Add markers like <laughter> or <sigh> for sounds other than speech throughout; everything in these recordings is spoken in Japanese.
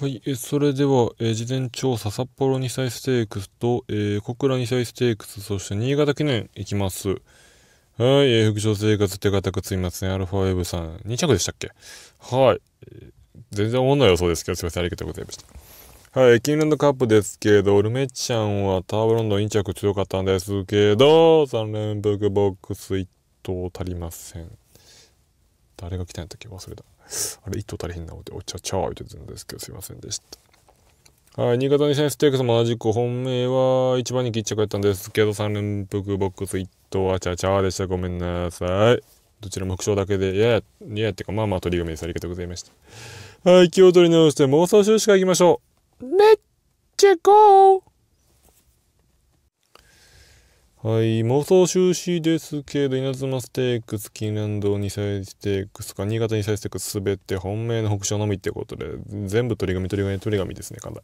はい、えそれでは、えー、事前調査、札幌2歳ステークスと、えー、小倉2歳ステークス、そして新潟記念いきます。はい、えー、副長生活手堅くついますね。アルファウェブさん、2着でしたっけはい、えー、全然思んない予想ですけど、すみません、ありがとうございました。はい、キーランドカップですけど、ルメちゃんはターボロンド2着強かったんですけど、3連続ボックス1頭足りません。誰が来たんやったっけ忘れた。あれ、一頭足りへんなので、おちゃちゃー言ってたんですけど、すいませんでした。はい、新潟に選ステークスも同じく、本命は1番に人っち着やったんですけど、3連複ボックス1頭、はちゃちゃーでした。ごめんなさい。どちらも副賞だけで、いや、いや、ってか、まあまあ、取り組みです。ありがとうございました。はい、気を取り直して、妄想収支会行きましょう。レッチゴーはい、妄想収支ですけど、稲妻ステークス、金蘭堂2歳ステークスか、新潟2歳ステークス、すべて本命の北勝のみってことで、全部鳥紙、鳥紙、鳥紙ですね、かな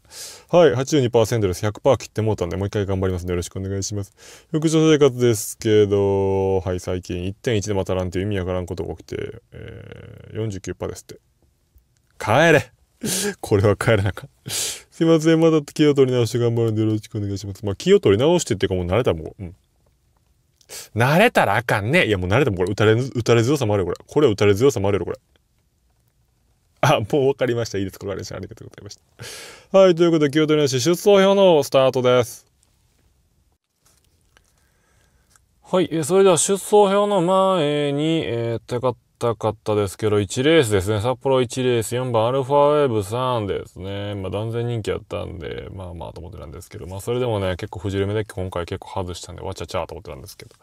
はい、82%です。100%切ってもうたんで、もう一回頑張りますんで、よろしくお願いします。副長生活ですけど、はい、最近1.1でまたらんという意味わからんことが起きて、えー、49%ですって。帰れ <laughs> これは帰れなかった。すいません、まだ気を取り直して頑張るんでよろしくお願いします。まあ、気を取り直してっていうかもう慣れたもうん慣れたらあかんね。いや、もう慣れてもこれ、打たれ、打たれ強さもあるよ、これ。これ、打たれ強さもあるよ、これ。あ、もう分かりました。いいです。これありがとうございました。はい、ということで、清取の出走表のスタートです。はい、えそれでは出走表の前に、えー、手形たかったですけど、1レースですね。札幌1レース、4番アルファウェーブ3ですね。まあ断然人気やったんで、まあまあと思ってたんですけど、まあそれでもね、結構フジレムで今回結構外したんで、わちゃちゃと思ってたんですけど。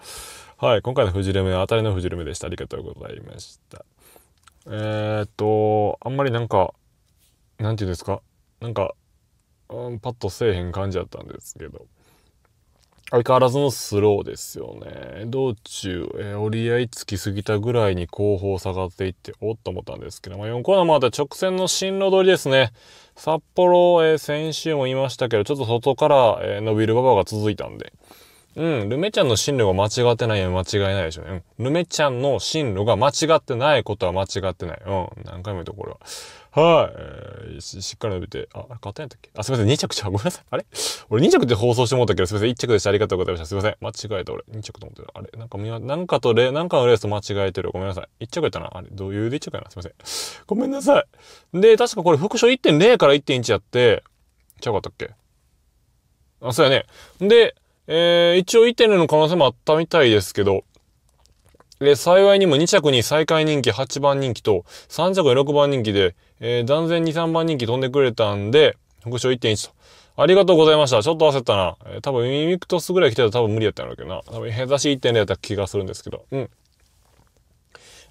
はい、今回のフジレメは当たりのフジレメでした。ありがとうございました。えー、っと、あんまりなんか、なんていうんですか、なんか、うん、パッとせえへん感じやったんですけど。相変わらずのスローですよね。道中、えー、折り合いつきすぎたぐらいに後方下がっていって、おっと思ったんですけど、まあ、4コーナーもあった直線の進路取りですね。札幌、えー、先週も言いましたけど、ちょっと外から、えー、伸びる馬場が続いたんで、うん、ルメちゃんの進路が間違ってないよ間違いないでしょうね。うん。ルメちゃんの進路が間違ってないことは間違ってない。うん。何回も言うとこれは。はい、えーし。しっかり伸びて。あ、買ったんやったっけあ、すみません。2着ちゃう。ごめんなさい。あれ俺2着で放送してもったけど、すみません。1着でした。ありがとうございました。すみません。間違えた俺。2着と思ってた。あれなんかみ、なんかとレ、なんかのレースと間違えてる。ごめんなさい。1着やったな。あれどういうで1着やな。すみません。ごめんなさい。で、確かこれ副唱1.0から1.1やって、ちゃうかったっけあ、そうやね。で、えー、一応1.0の可能性もあったみたいですけど、で、幸いにも2着に最下位人気8番人気と、3着に6番人気で、えー、断然2、3番人気飛んでくれたんで、副賞1.1と。ありがとうございました。ちょっと焦ったな。えー、多分、ミミクトスぐらい来てたら多分無理やったんだけどな。多分、下手し1.0やった気がするんですけど。うん。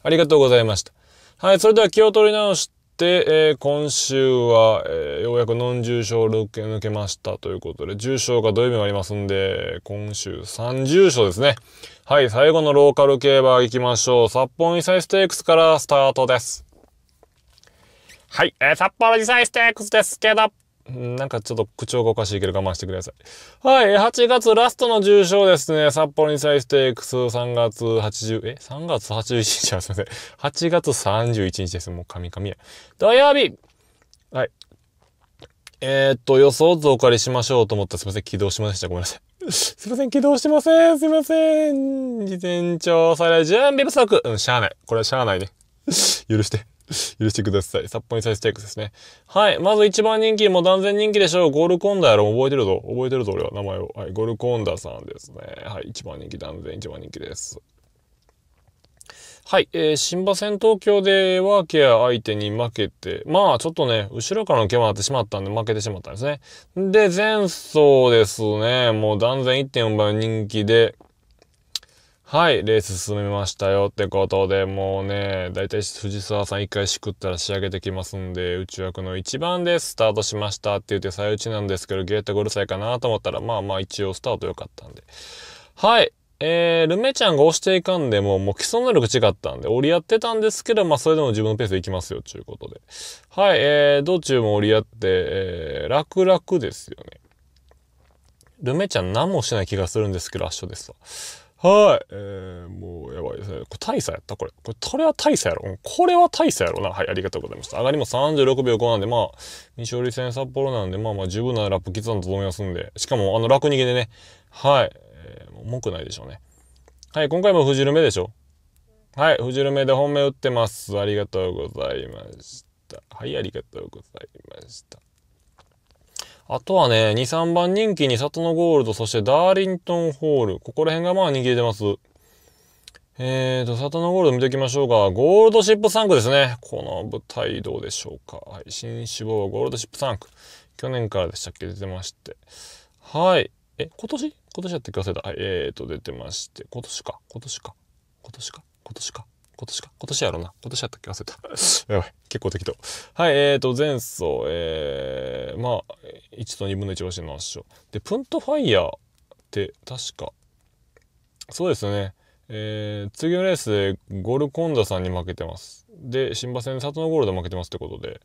ありがとうございました。はい、それでは気を取り直して、、えー、今週は、えー、ようやくノン重症ルー抜けましたということで、重症が土曜日もありますんで、今週3重症ですね。はい、最後のローカル競馬行きましょう。札幌イサステークスからスタートです。はい、えー、札幌イサステークスですけど、なんかちょっと口調がおかしいけど我慢してください。はい、8月ラストの重賞ですね。札幌にサイステークス3月80、え ?3 月81日はすいません。8月31日です。もう神々や。土曜日はい。えー、っと、予想図をお借りしましょうと思ったらすいません。起動しませんでした。ごめんなさい。<laughs> すいません、起動してません。すいません。事前調査で準備不足。うん、しゃあない。これはしゃあないね。<laughs> 許して。許してください。札幌にサイステークスですね。はい。まず1番人気、もう断然人気でしょう。ゴールコンダやろ。覚えてるぞ。覚えてるぞ、俺は。名前を。はい。ゴールコンダさんですね。はい。1番人気、断然1番人気です。はい、えー、新馬戦東京でワーケア相手に負けて、まあちょっとね、後ろからの毛もなってしまったんで負けてしまったんですね。で、前走ですね、もう断然1.4倍人気で、はい、レース進めましたよってことで、もうね、だいたい藤沢さん一回しくったら仕上げてきますんで、宇宙の1番でスタートしましたって言って最打ちなんですけど、ゲートうるさいかなと思ったら、まあまあ一応スタート良かったんで。はい、えー、ルメちゃんが押していかんでも、もう基礎能力違ったんで、折り合ってたんですけど、まあそれでも自分のペースでいきますよ、ちゅうことで。はい、えー、道中も折り合って、えー、楽々ですよね。ルメちゃん何もしない気がするんですけど、圧勝ですわ。はい。えー、もうやばいですね。これ大差やったこれ。これ、これは大差やろ。これは大差やろな。はい、ありがとうございました。上がりも36秒5なんで、まあ、未勝利戦札幌なんで、まあまあ十分なラップ刻んだと思いますんで。しかも、あの、楽逃げでね。はい。えー、文句ないでしょうね。はい、今回も藤るめでしょ。はい、藤るめで本命打ってます。ありがとうございました。はい、ありがとうございました。あとはね、2、3番人気に里のゴールド、そしてダーリントンホール。ここら辺がまあ人気出てます。えーと、里のゴールド見ておきましょうか。ゴールドシップサンクですね。この舞台どうでしょうか。はい。新志望ゴールドシップサンク。去年からでしたっけ出てまして。はい。え、今年今年やって聞だせた。はい。えーと、出てまして。今年か。今年か。今年か。今年か。今年か今年やろうな。今年やったっけ忘れた。<laughs> やばい。結構適当。はい、えーと、前走、えー、まあ、1と2分の1押ししょう。で、プントファイヤーって、確か、そうですね。えー、次のレースでゴルコンダさんに負けてます。で、新馬戦で里のゴールで負けてますってことで、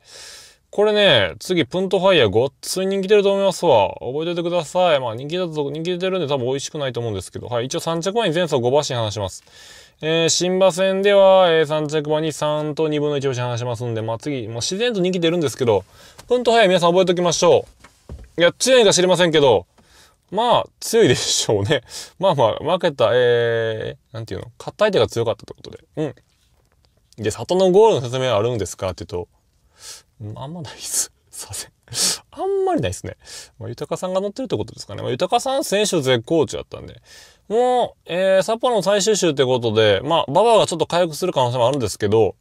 これね、次、プントファイヤーごっつい人気出ると思いますわ。覚えておいてください。まあ、人気だと、人気出るんで多分美味しくないと思うんですけど。はい、一応3着前に前走5馬身話します。えー、新馬戦では、えー、3着馬に3と2分の1押し話しますんで、まあ次、もう自然と人気出るんですけど、プントファイヤー皆さん覚えておきましょう。いや、強いか知りませんけど、まあ、強いでしょうね。<laughs> まあまあ、負けた、えー、なんていうの、勝った相手が強かったってことで。うん。で、里のゴールの説明はあるんですかって言うと、あんまないです。<laughs> させん。あんまりないですね。まあ、豊さんが乗ってるってことですかね。まあ、豊さん選手絶好調だったんで。もう、えー、札幌の最終週ってことで、まあ、馬場がちょっと回復する可能性もあるんですけど、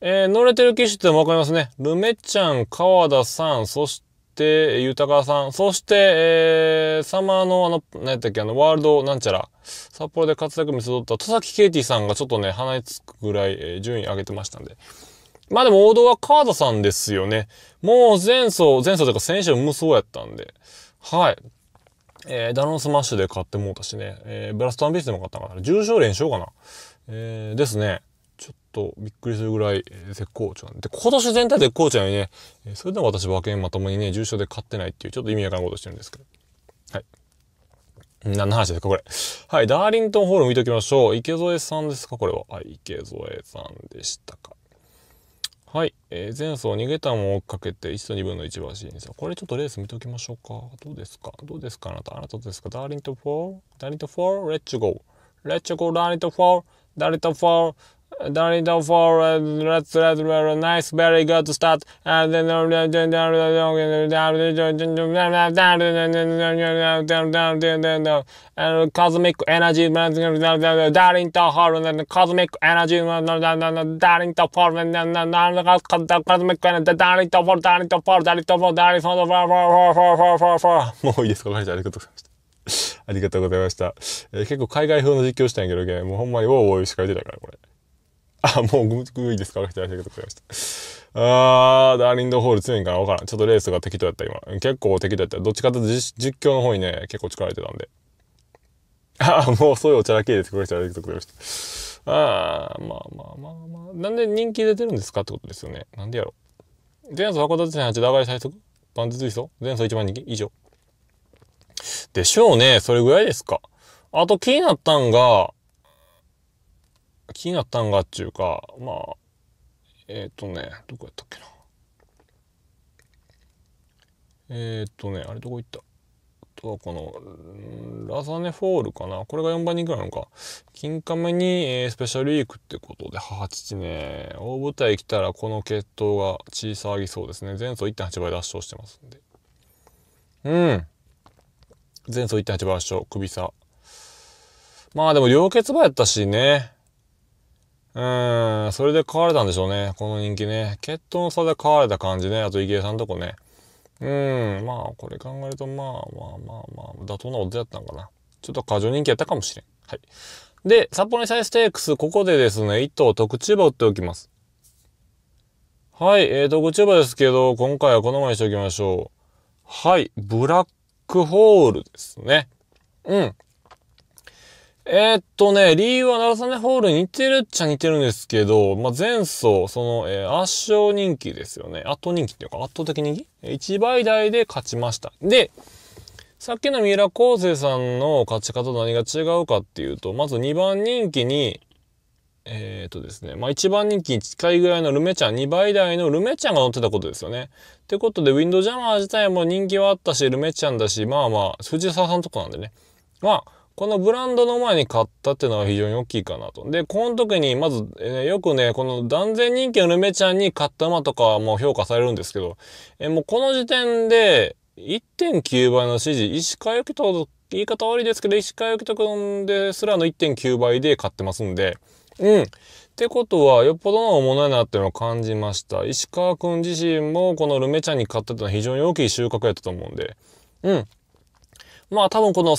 えー、乗れてる機種ってもわかりますね。ルメちゃん、川田さん、そして、豊さん、そして、えー、サマーの、あの、何やったっけ、あの、ワールドなんちゃら、札幌で活躍見せとった戸崎ケイティさんがちょっとね、鼻につくぐらい、えー、順位上げてましたんで。まあでも王道はカードさんですよね。もう前走、前走というか先週無双やったんで。はい。えー、ダノンスマッシュで買ってもうたしね。えー、ブラストアンビーでも買ったのかな。重症連勝かな。えー、ですね。ちょっとびっくりするぐらい絶好調なんで、今年全体絶好調なにね、それでも私馬券まともにね、重症で買ってないっていうちょっと意味わかんことしてるんですけど。はい。何の話ですかこれ。はい。ダーリントンホール見ときましょう。池添さんですかこれは。はい。池添さんでしたか。はい、えー、前走逃げたもかけて1と2分の1馬身ですこれちょっとレース見ておきましょうかどうですかどうですかあなたあなたですかダーリントーダーリントーレッチゴーレッチゴーダーリントーダーリントー Don't don't forward, let's let a nice, very good start. And then and cosmic energy, darling to horror, and cosmic energy, darling to form, and cosmic energy, darling to form, darling to form, darling to form, darling to form, もういいです。わかりました。ありがとうございました。ありがとうございました。えー、結構海外風の実況したんやけど、ね、もうほんまにおーおーしか言ってたから、これ。あ、もうググイですかてありがとうございました。あー、ダーリンドホール強いんかなわからん。ちょっとレースが適当やった、今。結構適当やった。どっちかというと実況の方にね、結構力入れてたんで。あ、もうそういうおちゃらけです。これちゃとうごくれました。あー、まあまあまあまあ。なんで人気出てるんですかってことですよね。なんでやろう。前走函館線8、だがり最速バンズ水素前走1万人気以上。でしょうね。それぐらいですか。あと気になったんが、気になったんがっちゅうか、まあ、えっ、ー、とね、どこやったっけな。えっ、ー、とね、あれどこ行ったあとはこの、ラザネフォールかなこれが4番人気らいなのか。金亀に、えー、スペシャルウィークってことで、母父ね、大舞台来たらこの血統が小さぎそうですね。前走1.8倍脱走してますんで。うん。前走1.8倍脱走首差。まあでも、両血馬やったしね。うん、それで買われたんでしょうね。この人気ね。血統の差で買われた感じね。あと池江さんとこね。うん、まあ、これ考えると、まあまあまあまあ、妥当なオッやったんかな。ちょっと過剰人気やったかもしれん。はい。で、札幌にサイステークス、ここでですね、1頭特注馬売っておきます。はい、えー、特注馬ですけど、今回はこの前にしておきましょう。はい、ブラックホールですね。うん。えー、っとね、理由はナさサねホール似てるっちゃ似てるんですけど、まあ、前走、その、えー、圧勝人気ですよね。圧倒人気っていうか、圧倒的人気 ?1 倍台で勝ちました。で、さっきの三浦昴生さんの勝ち方と何が違うかっていうと、まず2番人気に、えー、っとですね、まあ、1番人気に近いぐらいのルメちゃん、2倍台のルメちゃんが乗ってたことですよね。ってことで、ウィンドジャマー自体も人気はあったし、ルメちゃんだし、まあまあ、藤沢さんとこなんでね。まあ、このブランドの前に買ったっていうのは非常に大きいかなと。で、この時にまず、えー、よくね、この断然人気のルメちゃんに買った馬とかも評価されるんですけど、えー、もうこの時点で1.9倍の支持、石川由紀と言い方悪いですけど、石川由紀と君ですらの1.9倍で買ってますんで、うん。ってことは、よっぽどのものやなっていうのを感じました。石川君自身もこのルメちゃんに買ったっていうのは非常に大きい収穫やったと思うんで、うん。まあ多分この、え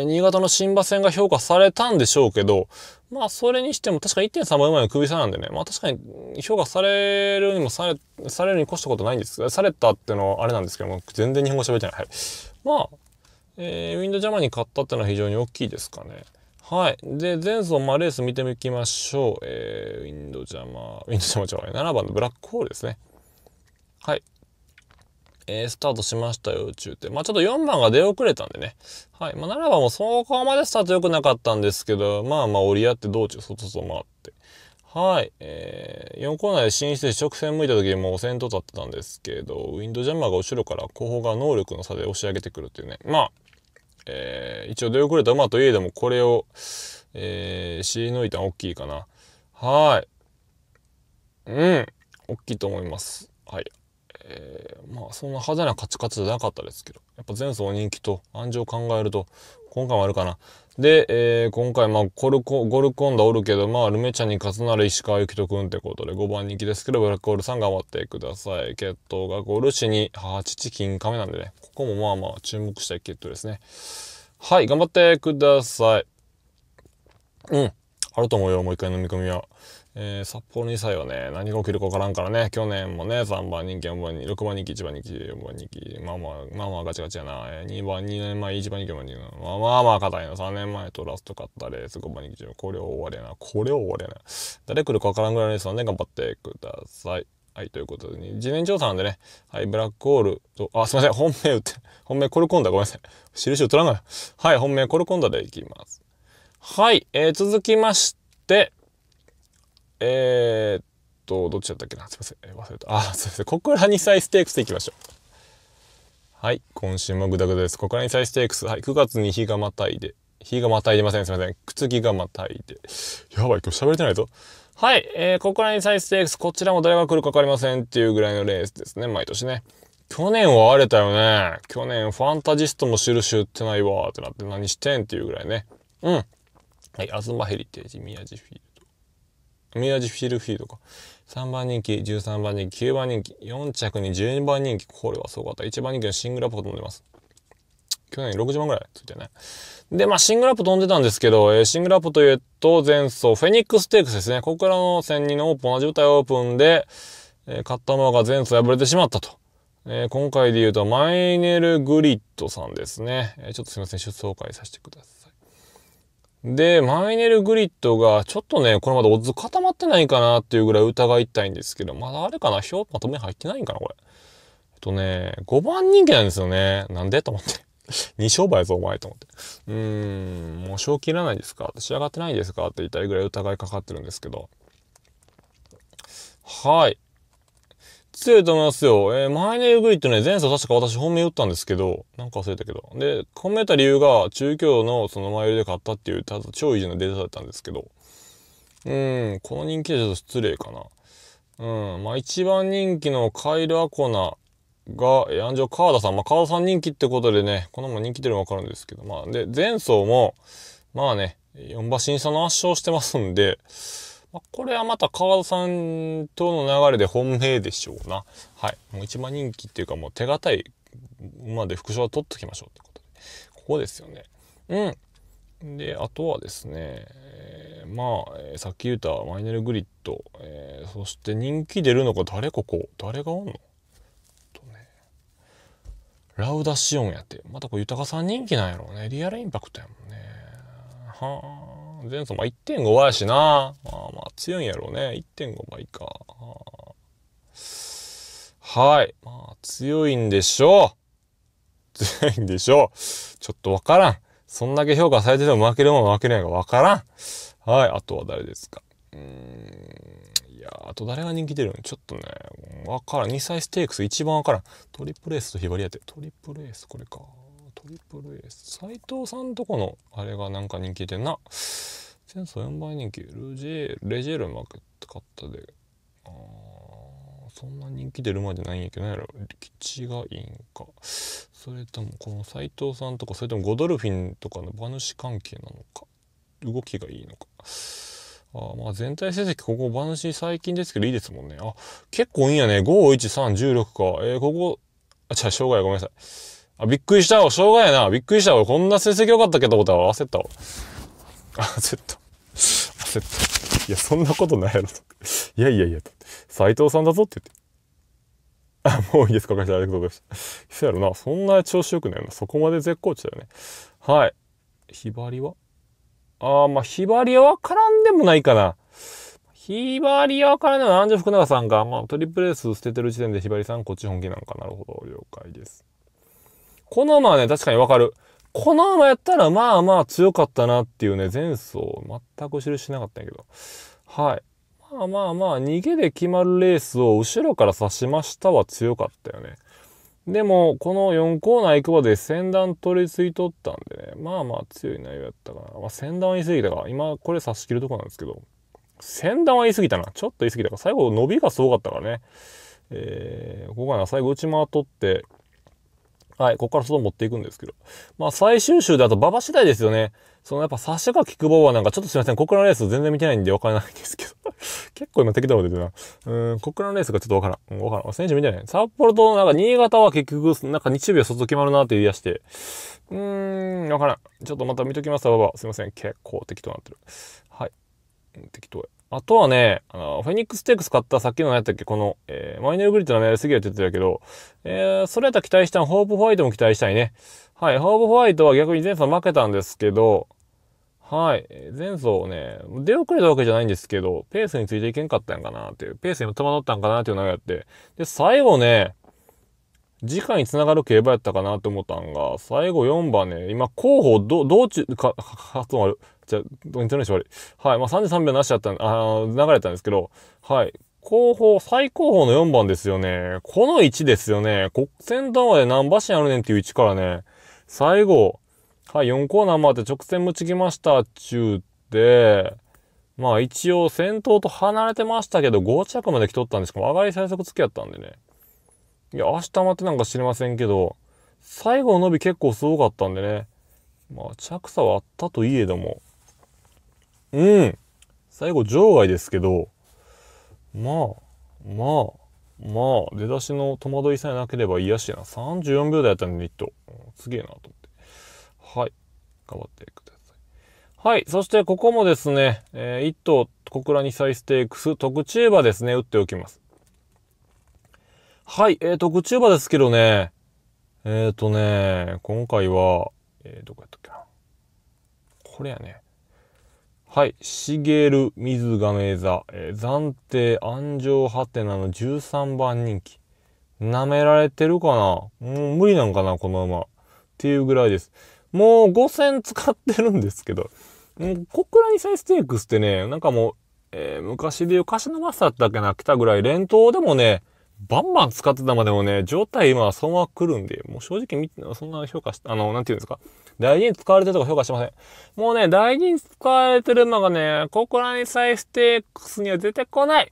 ー、新潟の新馬戦が評価されたんでしょうけど、まあそれにしても確か1.3倍前の首差なんでね、まあ確かに評価されるにもされ、されるに越したことないんですが、されたっていうのはあれなんですけども、全然日本語喋ってない。はい。まあ、えー、ウィンドジャマに勝ったってのは非常に大きいですかね。はい。で、前走、まあ、レース見ていきましょう。えー、ウィンドジャマー、ウィンドジャマーじゃない、7番のブラックホールですね。はい。えー、スタートしましたよ、中って。まあちょっと4番が出遅れたんでね。はい。まあならばもうそこまでスタート良くなかったんですけど、まあまあ折り合って道中外と回って。はい。えー、4コーナーで進出して直線向いた時にもう先頭立ってたんですけど、ウィンドジャマーが後ろから後方が能力の差で押し上げてくるっていうね。まあ、えー、一応出遅れた馬といえどもこれを、えー、尻抜いたん大きいかな。はい。うん。大きいと思います。はい。えー、まあそんな派手なカチカチじゃなかったですけど、やっぱ前走人気と暗示を考えると、今回もあるかな。で、えー、今回、まあ、コルコ、ゴルコンダおるけど、まあ、ルメちゃんに勝つなら石川紀人君ってことで、5番人気ですけど、ブラックホールさん頑張ってください。決闘がゴルシに、8チ金亀なんでね、ここもまあまあ注目したい決闘ですね。はい、頑張ってください。うん、あると思うよ、もう一回飲み込みは。えー、札幌2歳はね、何が起きるか分からんからね、去年もね、3番人気、4番人気、6番人気、1番人気、4番人気、まあまあ、まあまあガチガチやな、えー、2番、2年前、1番人気、4番人気、まあまあまあ硬いな、3年前とラスト勝ったレース、5番人気、これ終わりやな、これ終わりやな。誰来るか分からんぐらいですので頑張ってください。はい、ということで、ね、事前調査なんでね、はい、ブラックホールと、あ、すいません、本命打って、本命コルコンダ、ごめんなさい。印を取らない。はい、本命コルコンダでいきます。はい、えー、続きまして、えー、っと、どっちだったっけなすいません。忘れた。あ、そうですこ小倉にサステークスでいきましょう。はい。今週もグダグダです。小倉にサステークス。はい。9月に日がまたいで。日がまたいでません。すいません。くつぎがまたいで。やばい。今日喋れてないぞ。はい。えー、小倉にサイステークス。こちらも誰が来るか分かりませんっていうぐらいのレースですね。毎年ね。去年は荒れたよね。去年ファンタジストも印売ってないわーってなって何してんっていうぐらいね。うん。はい。東ヘリテージ、宮地フィール宮地フィルフィーとか。3番人気、13番人気、9番人気、4着に12番人気。これはすごかった。1番人気のシングルアップ飛んでます。去年60万ぐらいついてね。で、まあ、シングルアップ飛んでたんですけど、えー、シングルアップというと、前走、フェニックステークスですね。こらの1000人のオープン、同じ舞台オープンで、えー、買ったものが前走破れてしまったと。えー、今回で言うと、マイネル・グリッドさんですね。えー、ちょっとすいません、出走会させてください。で、マイネルグリッドが、ちょっとね、これまだオッズ固まってないかなっていうぐらい疑いたいんですけど、まだあれかな表まとめ入ってないんかなこれ。えっとね、5番人気なんですよね。なんでと思って。2 <laughs> 商売やぞ、お前と思って。うーん、もう賞金いらないですか仕上がってないですかって言いたいぐらい疑いかかってるんですけど。はい。強いと思いますよ。えー、マイネっグリッドね、前走確か私本命打ったんですけど、なんか忘れたけど。で、本命た理由が中京のその前で買ったっていう、ただ超維持のデータだったんですけど。うん、この人気でちょっと失礼かな。うん、まあ一番人気のカイル・アコナが、えー、安城川田さん。まあ川田さん人気ってことでね、このま人気出るのわかるんですけど、まあで、前走も、まあね、4馬審査の圧勝してますんで、まあ、これはまた川田さんとの流れで本命でしょうな。はい。もう一番人気っていうかもう手堅い馬で副賞は取っときましょうってことで。ここですよね。うん。で、あとはですね、えー、まあ、えー、さっき言ったマイネルグリッド、えー、そして人気出るのか、誰ここ誰がおんのラウダシオンやって。またこれ豊さん人気なんやろうね。リアルインパクトやもんね。はあ。前走、まあ、1.5倍やしな。まあまあ強いんやろうね。1.5倍か。はい。まあ強いんでしょう。強いんでしょう。ちょっとわからん。そんだけ評価されてても負けるもん負けないかわからん。はい。あとは誰ですか。うーん。いやあと誰が人気出るのちょっとね、わからん。2歳ステークス一番わからん。トリプルエースとヒバリアテ。トリプルエースこれか。トリプルエース斎藤さんとこのあれがなんか人気でな前走4倍人気ルジェレジェルマクット買ったであそんな人気出るまでないんやけどなやろ吉がいいんかそれともこの斎藤さんとかそれともゴドルフィンとかの馬主関係なのか動きがいいのかあまあ全体成績ここ馬主最近ですけどいいですもんねあ結構いいんやね513116かえー、ここあじゃあ障害ごめんなさいあ、びっくりしたわ。しょうがやな。びっくりしたわ。こんな成績良かったけどことは焦ったわ。<laughs> 焦った。焦った。いや、そんなことないやろと。いやいやいや斎藤さんだぞって言って。あ、もういいですか、会社ありがとうございました。そうやろな。そんな調子よくないよな。そこまで絶好調だよね。はい。ひばりはあー、まあ、ひばりは絡んでもないかな。ひばりは絡んでも、なンジゃ福永さんが、まあ、トリプルエース捨ててる時点でひばりさん、こっち本気なんかなるほど。了解です。この馬はね、確かにわかる。この馬やったら、まあまあ強かったなっていうね、前走、全く印しなかったんやけど。はい。まあまあまあ、逃げで決まるレースを後ろから刺しましたは強かったよね。でも、この4コーナー行くまで先段取り付いとったんでね、まあまあ強い内容やったかな。まあ先段は言い過ぎたか。今これ刺し切るとこなんですけど、先段は言い過ぎたな。ちょっと言い過ぎたか。最後伸びがすごかったからね。えー、ここかな、最後打ち回っとって、はい、ここから外持っていくんですけど。まあ、最終週であと馬場次第ですよね。そのやっぱサッシャかキックボーはなんかちょっとすいません、国内レース全然見てないんでわからないんですけど。<laughs> 結構今適当なこと言ってな。うん、国内レースがちょっとわからん。わからん。選手見てない。札幌となんか新潟は結局、なんか日曜日は外決まるなって言い出して。うーん、わからん。ちょっとまた見ときますわ、馬場。すいません、結構適当になってる。はい。適当や。あとはね、あの、フェニックステークス買ったさっきの何やったっけ、この、えー、マイネルグリッドのやーすぎるって言ってたけど、えー、それやったら期待したん、ホープホワイトも期待したいね。はい、ホープホワイトは逆に前走負けたんですけど、はい、前走ね、出遅れたわけじゃないんですけど、ペースについていけんかったんかなっていう、ペースに戸惑ったんかなっていうのがあって、で、最後ね、次回につながる競馬やったかなって思ったんが、最後4番ね、今、候補、ど、道中、か、か、か、つまる、じゃ、イントネーション悪い。はい。まあ、33秒なしだったん、あ流れたんですけど、はい。後方、最後方の4番ですよね。この位置ですよね。国線談まで何馬身あるねんっていう位置からね、最後、はい、4コーナー回って直線もちぎました、ちゅうて、まあ一応先頭と離れてましたけど、5着まで来とったんですけど、上がり最速付き合ったんでね。いや、明日待ってなんか知りませんけど、最後の伸び結構すごかったんでね。まあ着差はあったといえども、うん。最後、場外ですけど、まあ、まあ、まあ、出だしの戸惑いさえなければ癒しやな。34秒台やったんで、リット。すげえなと思って。はい。頑張ってください。はい。そして、ここもですね、えー、一頭、小倉2歳ステークス、特注馬ですね、打っておきます。はい。えー、特注馬ですけどね、えっ、ー、とね、今回は、えー、どこやったっけな。これやね。はい。しげる、水亀座、えー、暫定、安城、ハテナの13番人気。舐められてるかなもう無理なんかなこのま。っていうぐらいです。もう5000使ってるんですけど。もう、小倉にサイステークスってね、なんかもう、えー、昔でいうカシのマスターだっけな、来たぐらい、連投でもね、バンバン使ってたまでもね、状態今はそのまま来るんで、もう正直見て、そんな評価し、あの、なんて言うんですか。大事に使われてるとか評価してません。もうね、大事に使われてるのがね、ここらに再ステークスには出てこないっ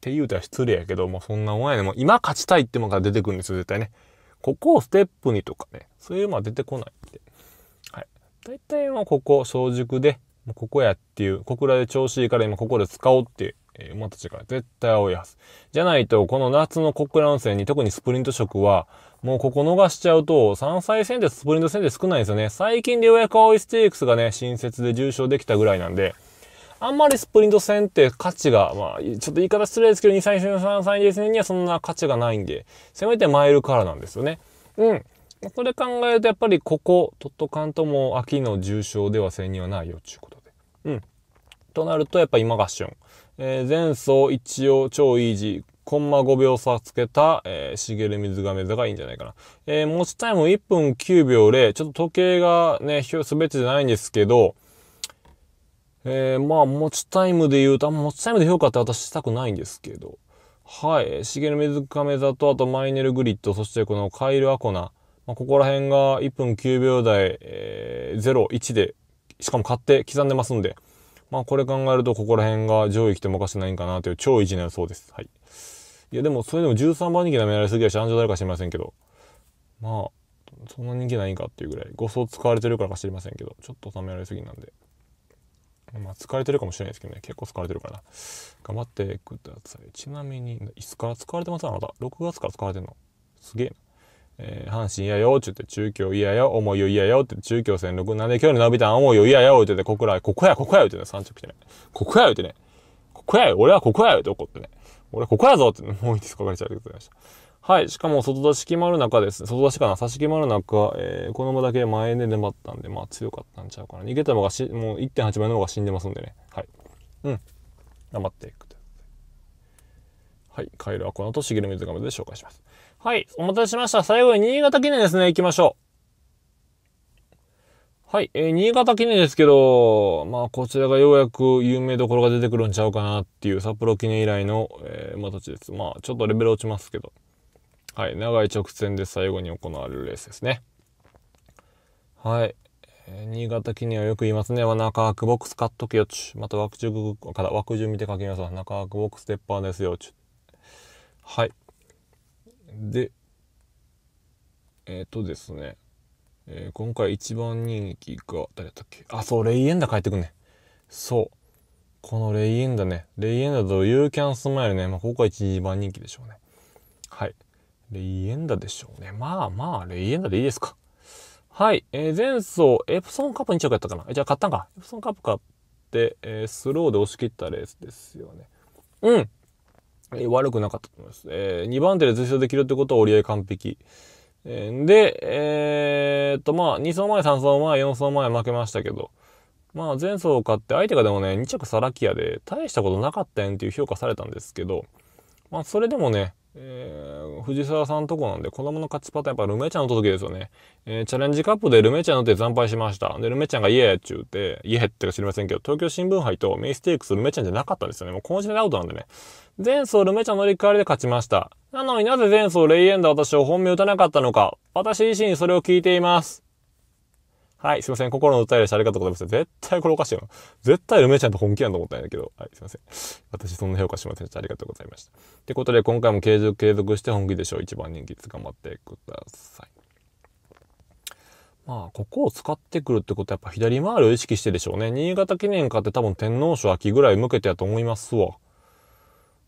て言うたら失礼やけど、もうそんなもんやね。もう今勝ちたいってもかが出てくるんですよ、絶対ね。ここをステップにとかね、そういうのは出てこないって。はい。大体もうここ、早熟で、ここやっていう、小倉で調子いいから今ここで使おうってえ馬たちが絶対青いはず。じゃないと、この夏の国乱戦に特にスプリント色は、もうここ逃しちゃうと、3歳戦でスプリント戦で少ないんですよね。最近でようやく青いステークスがね、新設で重賞できたぐらいなんで、あんまりスプリント戦って価値が、まあ、ちょっと言い方失礼ですけど、2歳戦、3歳ですねにはそんな価値がないんで、せめてマイルからなんですよね。うん。それ考えると、やっぱりここ、トットカンとも秋の重賞では戦にはないよ、ちゅうことで。うん。となるとやっぱ今が旬。えー、前走一応超イージー。コンマ5秒差つけた、えー、茂水亀座がいいんじゃないかな。えー、持ちタイム1分9秒0。ちょっと時計がね、全てじゃないんですけど、えー、まあ持ちタイムで言うと、あ持ちタイムで評価って私したくないんですけど、はい、茂水亀座とあとマイネルグリッド、そしてこのカイルアコナ、まあ、ここら辺が1分9秒台、えー、01で、しかも買って刻んでますんで、まあこれ考えるとここら辺が上位来てもおかしくないんかなという超一な予想です。はい。いやでもそれでも13番人気舐められすぎやし、安城誰か知りませんけど。まあ、そんな人気ないんかっていうぐらい、誤想使われてるからか知りませんけど、ちょっと舐められすぎなんで。まあ使われてるかもしれないですけどね、結構使われてるから頑張ってください。ちなみに、いつから使われてますあなた。6月から使われてんの。すげえな。えー、阪神嫌よ、ちゅって、中京嫌よ、思いよ嫌よ、って、中京戦六なんで今日伸びたん重いよ嫌よ、ってて、ここら、ここや、ここや、言ってね、三着来てね。ここや、言うてね。ここや俺はここや言って怒ってね。俺はここやぞ、って、もういいです、書かれちゃうでございました。はい。しかも、外出し決まる中です。外出しかな、差し決まる中、えー、この場だけ前で粘ったんで、まあ強かったんちゃうかな。逃げたのがし、もう1.8倍の方が死んでますんでね。はい。うん。頑張っていく。はい。カエルはこの後、しげる水がで紹介します。はい、お待たせしました。最後に新潟記念ですね、行きましょう。はい、えー、新潟記念ですけど、まあ、こちらがようやく有名どころが出てくるんちゃうかなっていう札幌記念以来の、えー、馬たちです。まあ、ちょっとレベル落ちますけど。はい、長い直線で最後に行われるレースですね。はい、えー、新潟記念はよく言いますね。中枠ボックス買っとけよち。ゅ。また枠順から枠順見て書きますわ。中枠ボックスステッパーですよち。はい。で、えっ、ー、とですね、えー、今回一番人気が、誰だったっけあ、そう、レイエンダ帰ってくんね。そう。このレイエンダね。レイエンダとユーキャンスマイルね。まあ、ここが一番人気でしょうね。はい。レイエンダでしょうね。まあまあ、レイエンダでいいですか。はい。えー、前走、エプソンカップ2着やったかな。じゃあ買ったんか。エプソンカップ買って、えー、スローで押し切ったレースですよね。うん。えー、悪くなかったと思います。えー、2番手で通勝できるってことは折り合い完璧。えで、えー、っと、まあ、2走前、3走前、4走前負けましたけど、まあ、前走を勝って、相手がでもね、2着サラキアで、大したことなかったやんっていう評価されたんですけど、まあ、それでもね、えー、藤沢さんとこなんで、子供の勝ちパターン、やっぱルメちゃんの届けですよね。えー、チャレンジカップでルメちゃんの手惨敗しました。で、ルメちゃんがイエーっちゅうて、イエーってか知りませんけど、東京新聞杯とメイステークスルメちゃんじゃなかったんですよね。もうこの時代アウトなんでね。前走ルメちゃん乗り換えで勝ちました。なのになぜ前走レイエンダー私を本命打たなかったのか、私自身それを聞いています。はい、すいません。心のお便りしありがとうございます。絶対これおかしいよ絶対梅ちゃんと本気やんと思ったんだけど。はい、すいません。私そんな評価しませんでした。ありがとうございました。ってことで、今回も継続継続して本気でしょう。一番人気捕まってください。まあ、ここを使ってくるってことはやっぱ左回りを意識してでしょうね。新潟記念かって多分天皇賞秋ぐらい向けてやと思いますわ。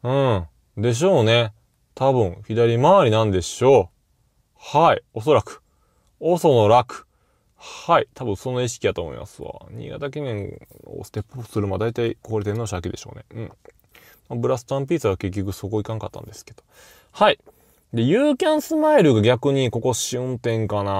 うん。でしょうね。多分、左回りなんでしょう。はい、おそらく。おその楽。はい。多分その意識やと思いますわ。新潟県念をステップオフするまあ大体これ天皇賞秋でしょうね。うん。まあ、ブラストアンピースは結局そこ行かんかったんですけど。はい。で、ユーキャンスマイルが逆にここ試運転かな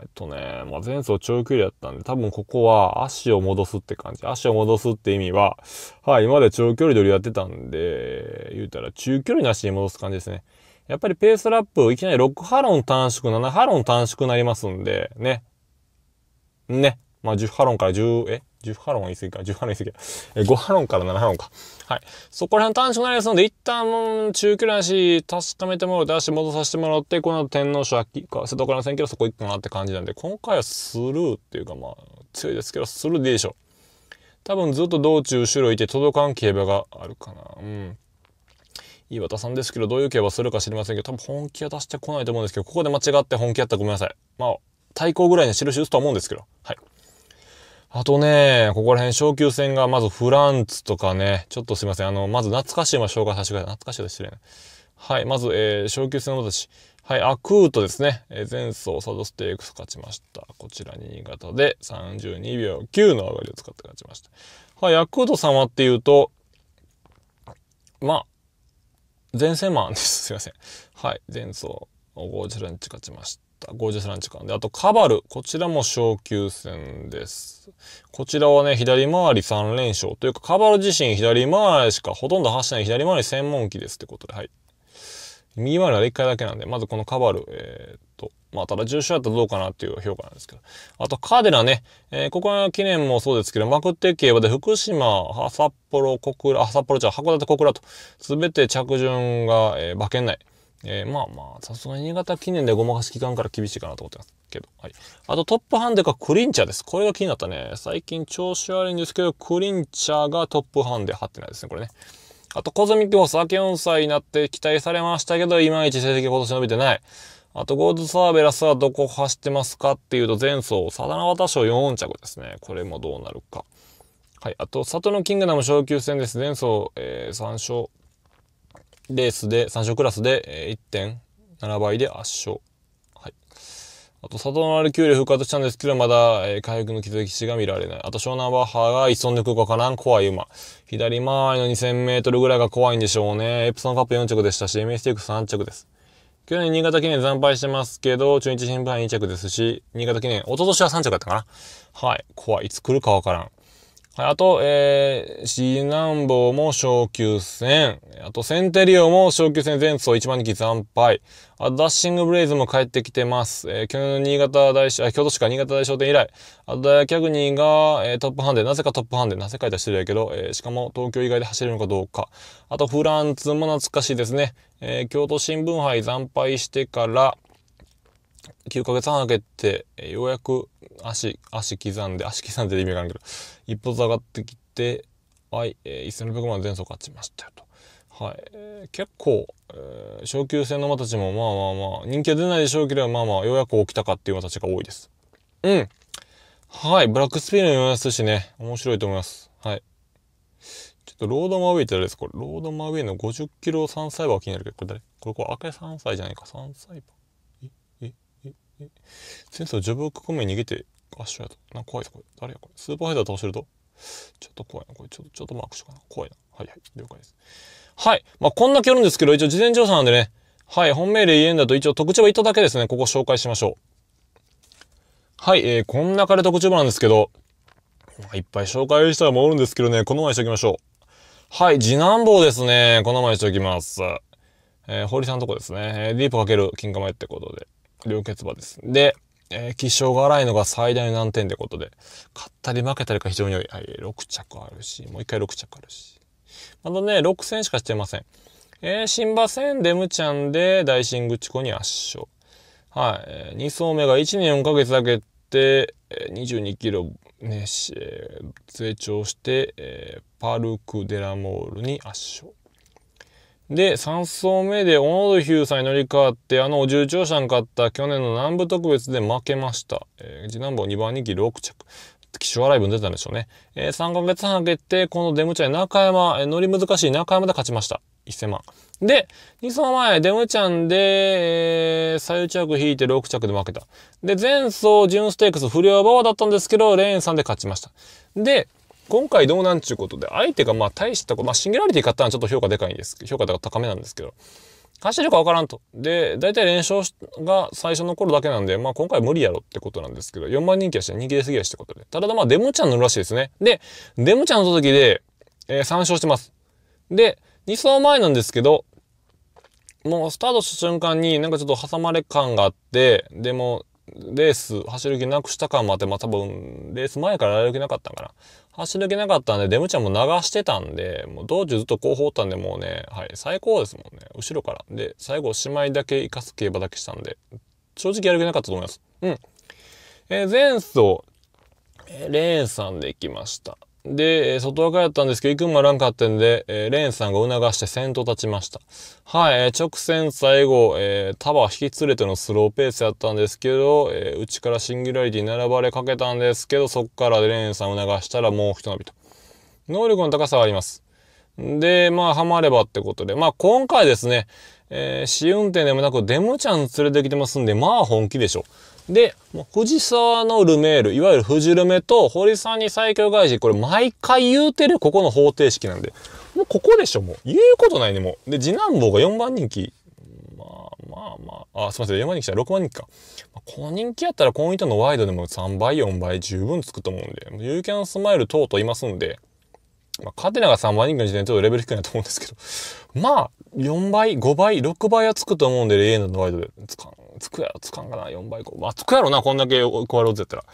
えっとね、まあ、前走長距離だったんで、多分ここは足を戻すって感じ。足を戻すって意味は、はい、今まで長距離取りやってたんで、言うたら中距離なしに戻す感じですね。やっぱりペースラップ、いきなり6ハロン短縮、7ハロン短縮になりますんで、ね。ね。まあ、10ハロンから10、え ?10 ハロンは言い過ぎか。10ハロン言い過ぎか。5ハロンから7ハロンか。はい。そこら辺短縮になりますので、一旦、中距離なし、確かめてもらって、足戻させてもらって、この天皇賞秋か、瀬戸からの1 0そこ行くかなって感じなんで、今回はスルーっていうか、まあ、強いですけど、スルーでいいでしょ。う。多分ずっと道中後ろいて届かん競馬があるかな。うん。岩田さんですけど、どういう競馬するか知りませんけど、多分本気は出してこないと思うんですけど、ここで間違って本気やったらごめんなさい。まあ、対抗ぐらいの印打つとは思うんですけど、はい。あとね、ここら辺、昇級戦が、まずフランツとかね、ちょっとすいません。あの、まず懐かしい馬紹介させてください。懐かしいです、失礼な。はい、まず、えー、昇級戦の私。はい、アクートですね。えー、前走サドステークス勝ちました。こちら新潟で32秒9の上がりを使って勝ちました。はい、アクート様っていうと、まあ、前線マンです。すいません。はい。前走、ゴージャスランチ勝ちました。ゴージャスランチ間で、あとカバル。こちらも昇級戦です。こちらはね、左回り3連勝。というか、カバル自身左回りしかほとんど走てない左回り専門機ですってことで、はい。右回りは1回だけなんで、まずこのカバル、えー、っと、まあ、ただ重症だったらどうかなっていう評価なんですけど。あと、カーデナね、えー、ここは記念もそうですけど、幕底競馬で福島、札幌、小倉、札幌じゃ函館、小倉と、すべて着順が、えー、馬券内。えー、まあまあ、さすがに新潟記念でごまかし期間から厳しいかなと思ってますけど。はい。あとトップハンデがクリンチャーです。これが気になったね。最近調子悪いんですけど、クリンチャーがトップハンデ張ってないですね、これね。あと、コズミックホース、4歳になって期待されましたけど、いまいち成績今年伸びてない。あと、ゴールドサーベラスはどこ走ってますかっていうと、前走、サダナワタ賞4着ですね。これもどうなるか。はい。あと、里のキングダム昇級戦です。前走、えー、3勝レースで、3勝クラスで、えー、1.7倍で圧勝。はい。あと、里のアルキューレ復活したんですけど、まだ、えー、回復の傷しが見られない。あと、湘南バッハが一んでくかかな怖い馬。左回りの2000メートルぐらいが怖いんでしょうね。エプソンカップ4着でしたし、MSTX3 着です。去年新潟記念惨敗してますけど、中日新聞は2着ですし、新潟記念、一昨年は3着だったかなはい。怖い。いつ来るかわからん。あと、えー、シーナンボーも昇級戦。あと、センテリオも昇級戦前走1万匹惨敗。あダッシングブレイズも帰ってきてます。えー、去年の新潟大賞、京都市か新潟大賞店以来。あと、ダイキャグニーが、えー、トップハンデ、なぜかトップハンデ、なぜかいたしてるやけど、えー、しかも東京以外で走れるのかどうか。あと、フランツも懐かしいですね。えー、京都新聞杯惨敗してから、9ヶ月半開けて、ようやく足、足刻んで、足刻んで意味があるけど、一歩下がってきて、はい、えー、1600万前走勝ちましたよと。はい、えー、結構、えー、昇級戦の馬たちもまあまあまあ、人気は出ないでしょうけれど、まあまあ、ようやく起きたかっていう馬たちが多いです。うん。はい、ブラックスピードもいますしね、面白いと思います。はい。ちょっとロードマウェイってあれですこれ、ロードマウェイの50キロ3歳馬は気になるけど、これ誰これ、これ赤い3歳じゃないか、3歳馬。前走ジョブックコメ逃げて、あっしょやと。な、怖いぞ、これ。誰や、これ。スーパーハイダー倒してると。ちょっと怖いな、これ。ちょっと、ちょっとマークしようかな。怖いな。はいはい。了解です。はい。まあ、こんだけあるんですけど、一応事前調査なんでね。はい。本命で言えんだと、一応特徴は言っただけですね。ここ紹介しましょう。はい。えー、こんな彼特徴なんですけど、まあ、いっぱい紹介したらもおるんですけどね、この前にしておきましょう。はい。次男坊ですね。この前にしておきます。えー、堀さんのとこですね。えー、ディープかける金貨前ってことで。両結場です。で、えー、気性が荒いのが最大の難点ってことで、勝ったり負けたりが非常に良い。はい、6着あるし、もう一回6着あるし。まだね、6戦しかしてません。えー、新馬戦、デムちゃんで、ダイシングチコに圧勝。はい、えー、2走目が1年4ヶ月だけって、えー、22キロ、ね、えー、成長して、えー、パルク・デラモールに圧勝。で、3層目で、小野ヒューさんに乗り換わって、あのお重長者に勝った去年の南部特別で負けました。えー、次男坊2番人気6着。機ラ洗い分出たんでしょうね。えー、3ヶ月半あげて、このデムちゃん中山、えー、乗り難しい中山で勝ちました。1000万。で、2層前、デムちゃんで、えー、左右着引いて6着で負けた。で、前走、ジュンステークス不良馬場だったんですけど、レーンさんで勝ちました。で、今回どうなんちゅうことで、相手がまあ大したこと、まあシンギュラリティ買ったのはちょっと評価でかいんです。評価が高めなんですけど。走るか分からんと。で、大体連勝が最初の頃だけなんで、まあ今回無理やろってことなんですけど、4万人気やし、人気出すぎやしってことで。ただまあデムちゃん乗るらしいですね。で、デムちゃんの時で、えー、3勝してます。で、2走前なんですけど、もうスタートした瞬間になんかちょっと挟まれ感があって、でもレース走る気なくした感もあって、まあ、多分レース前からやる気なかったんかな走る気なかったんでデムちゃんも流してたんでもう道中ずっと後方おったんでもうね、はい、最高ですもんね後ろからで最後しまいだけ生かす競馬だけしたんで正直やる気なかったと思いますうん、えー、前走レーンさんで行きましたで、外枠やったんですけど、行くんもらんかったんで、えー、レーンさんが促して先頭立ちました。はい、えー、直線最後、えー、束引き連れてのスローペースやったんですけど、えー、内からシンギュラリティ並ばれかけたんですけど、そっからレーンさん促したらもうひと伸びと。能力の高さはあります。で、まあ、ハマればってことで、まあ、今回ですね、えー、試運転でもなくデモちゃん連れてきてますんで、まあ本気でしょ。で、藤沢のルメール、いわゆる藤ルメと堀さんに最強返し、これ毎回言うてるここの方程式なんで、もうここでしょ、もう。言うことないね、もう。で、次男坊が4番人気。まあまあまあ、あ、すみません、4番人気じゃ6番人気か。まあ、この人気やったら、この人のワイドでも3倍、4倍十分つくと思うんで、有権 u can s m 等々いますんで、まあ、カテナが3万人気の時点でちょっとレベル低いなと思うんですけど、<laughs> まあ、4倍、5倍、6倍はつくと思うんで、レのンのワイドで。つかん、つくやろ、つかんかな、4倍、5倍。まあ、つくやろな、こんだけ壊れるってやったら。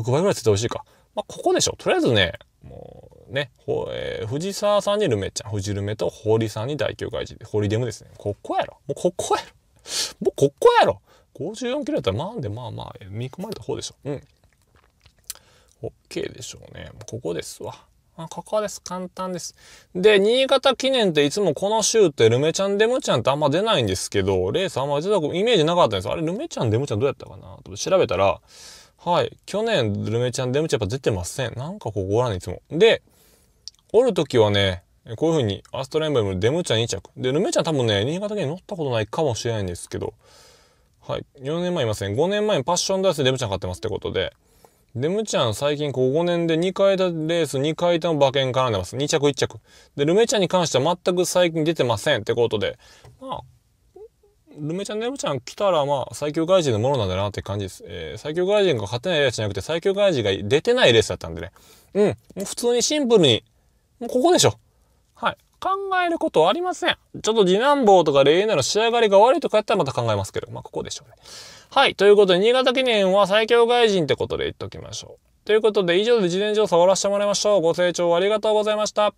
6倍ぐらいついてほしいか。まあ、ここでしょ。とりあえずね、もうね、ほえー、藤沢さんにルメちゃん、藤ルメと堀さんに第9回1堀デムですね。ここやろ。もうここやろ。もうここやろ。54キロやったら、まあんで、まあまあ、見込まれた方でしょ。うん。OK でしょうね。ここですわ。あ、ここです。簡単です。で、新潟記念っていつもこの週ってルメちゃんデムちゃんってあんま出ないんですけど、レースあんま実はイメージなかったんです。あれ、ルメちゃんデムちゃんどうやったかなと調べたら、はい、去年ルメちゃんデムちゃんやっぱ出てません。なんかここら覧いつも。で、おるときはね、こういうふうにアストランブームデムちゃん2着。で、ルメちゃん多分ね、新潟県に乗ったことないかもしれないんですけど、はい、4年前いません。5年前にパッションダースでデムちゃん買ってますってことで、デムちゃん最近ここ5年で2回だレース2回とも馬券絡んでます。2着1着。で、ルメちゃんに関しては全く最近出てませんってことで、まあ、ルメちゃん、デムちゃん来たらまあ最強外人のものなんだなって感じです。えー、最強外人が勝てないレースじゃなくて最強外人が出てないレースだったんでね。うん。もう普通にシンプルに、もうここでしょ。はい。考えることはありません。ちょっと次男坊とかレイナの仕上がりが悪いとかやったらまた考えますけど、まあここでしょうね。はい。ということで、新潟記念は最強外人ってことで言っときましょう。ということで、以上で事前情報を終わらせてもらいましょう。ご清聴ありがとうございました。